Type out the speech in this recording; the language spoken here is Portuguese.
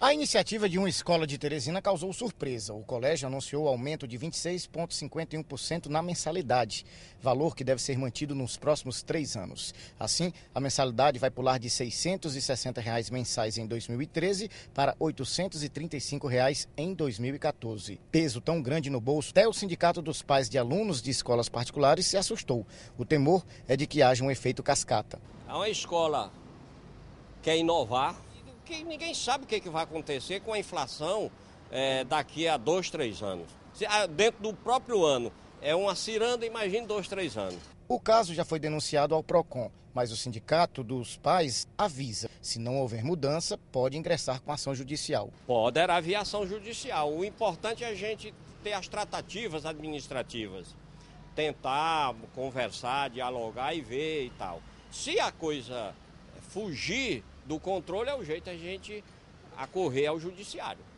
A iniciativa de uma escola de Teresina causou surpresa. O colégio anunciou aumento de 26,51% na mensalidade, valor que deve ser mantido nos próximos três anos. Assim, a mensalidade vai pular de R$ 660 reais mensais em 2013 para R$ 835 reais em 2014. Peso tão grande no bolso, até o Sindicato dos Pais de Alunos de Escolas Particulares se assustou. O temor é de que haja um efeito cascata. É uma escola que quer inovar que ninguém sabe o que, é que vai acontecer com a inflação é, daqui a dois, três anos. Se, ah, dentro do próprio ano é uma ciranda, imagine dois, três anos. O caso já foi denunciado ao PROCON, mas o Sindicato dos Pais avisa: se não houver mudança, pode ingressar com ação judicial. Poderá haver ação judicial. O importante é a gente ter as tratativas administrativas, tentar conversar, dialogar e ver e tal. Se a coisa fugir do controle é o jeito a gente acorrer ao judiciário.